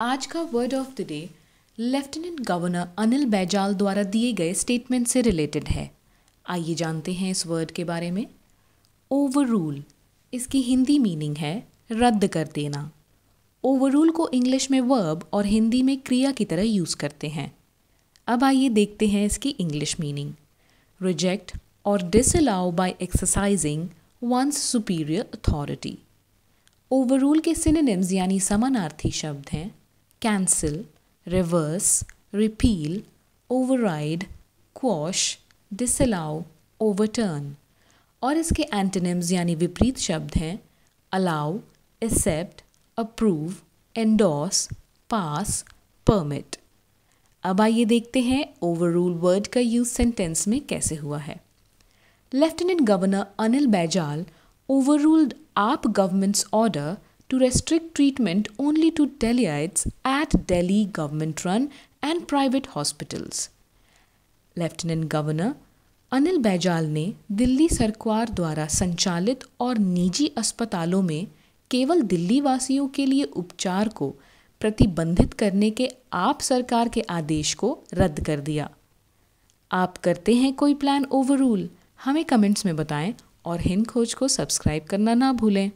आज का word of the day lieutenant governor Anil Baijal द्वारा दिए गए स्टेटमेंट से रिलेटेड है आइए जानते हैं इस वर्ड के बारे में ओवर रूल इसकी हिंदी मीनिंग है रद्द कर देना ओवर रूल को इंग्लिश में वर्ब और हिंदी में क्रिया की तरह यूज़ करते हैं अब आइए देखते हैं इसकी English meaning reject or disallow by exercising one's superior authority overrule के सिनेनिम्स यानी समानार्थी शब्द हैं cancel, reverse, repeal, override, quash, disallow, overturn और इसके एंटनिम्स यानी विपरीत शब्द हैं allow accept approve endorse pass permit अब आइए देखते हैं ओवर रूल वर्ड का यूज सेंटेंस में कैसे हुआ है lieutenant governor Anil Baijal ruled AAP government's order to restrict treatment only to Delhiites at Delhi government run and private hospitals. Lieutenant governor Anil Baijal ने दिल्ली सरकार द्वारा संचालित और निजी अस्पतालों में केवल दिल्ली वासियों के लिए उपचार को प्रतिबंधित करने के आप सरकार के आदेश को रद्द कर दिया आप करते हैं कोई प्लान ओवररूल हमें कमेंट्स में बताएं और हिंद खोज को सब्सक्राइब करना ना भूलें